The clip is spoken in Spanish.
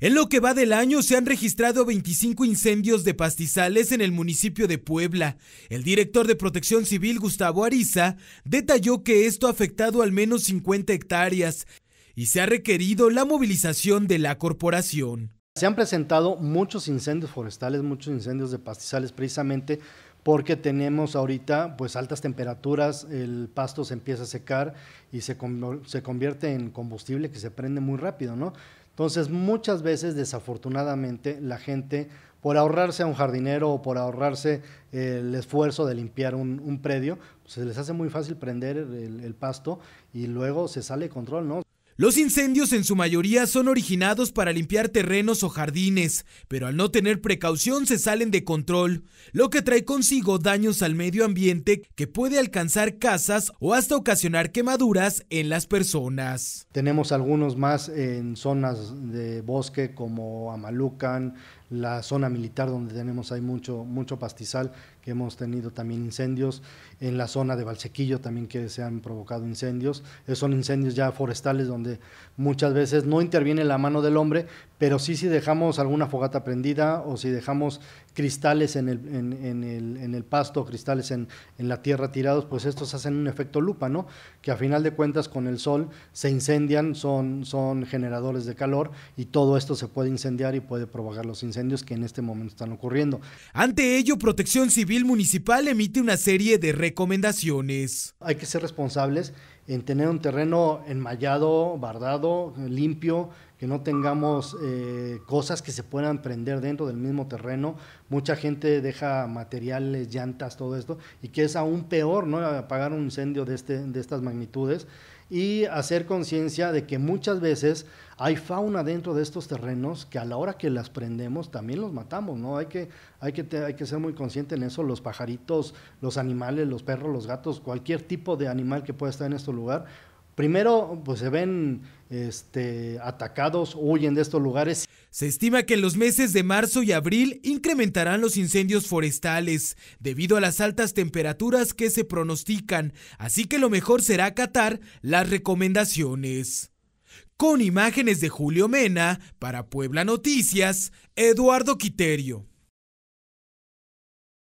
En lo que va del año se han registrado 25 incendios de pastizales en el municipio de Puebla. El director de Protección Civil, Gustavo Ariza, detalló que esto ha afectado al menos 50 hectáreas y se ha requerido la movilización de la corporación. Se han presentado muchos incendios forestales, muchos incendios de pastizales, precisamente porque tenemos ahorita pues altas temperaturas, el pasto se empieza a secar y se, se convierte en combustible que se prende muy rápido, ¿no? Entonces muchas veces desafortunadamente la gente por ahorrarse a un jardinero o por ahorrarse el esfuerzo de limpiar un, predio, pues, se les hace muy fácil prender el, pasto y luego se sale de control, ¿no? Los incendios en su mayoría son originados para limpiar terrenos o jardines, pero al no tener precaución se salen de control, lo que trae consigo daños al medio ambiente que puede alcanzar casas o hasta ocasionar quemaduras en las personas. Tenemos algunos más en zonas de bosque como Amalucan, la zona militar donde tenemos hay mucho, mucho pastizal, que hemos tenido también incendios, en la zona de Valsequillo también que se han provocado incendios, Esos eh, son incendios ya forestales donde muchas veces no interviene la mano del hombre, pero sí si dejamos alguna fogata prendida o si dejamos cristales en el, en, el, pasto, cristales en, la tierra tirados, pues estos hacen un efecto lupa, ¿no? Que a final de cuentas con el sol se incendian, son, son generadores de calor y todo esto se puede incendiar y puede provocar los incendios que en este momento están ocurriendo. Ante ello, Protección Civil Municipal emite una serie de recomendaciones. Hay que ser responsables en tener un terreno enmallado, bardado, limpio, no tengamos eh, cosas que se puedan prender dentro del mismo terreno. Mucha gente deja materiales, llantas, todo esto, y que es aún peor, ¿no? Apagar un incendio de, este, de estas magnitudes y hacer conciencia de que muchas veces hay fauna dentro de estos terrenos que a la hora que las prendemos también los matamos, ¿no? Hay que, hay que, hay que ser muy consciente en eso, los pajaritos, los animales, los perros, los gatos, cualquier tipo de animal que pueda estar en este lugar Primero, pues se ven este, atacados, huyen de estos lugares. Se estima que en los meses de marzo y abril incrementarán los incendios forestales debido a las altas temperaturas que se pronostican, así que lo mejor será acatar las recomendaciones. Con imágenes de Julio Mena, para Puebla Noticias, Eduardo Quiterio.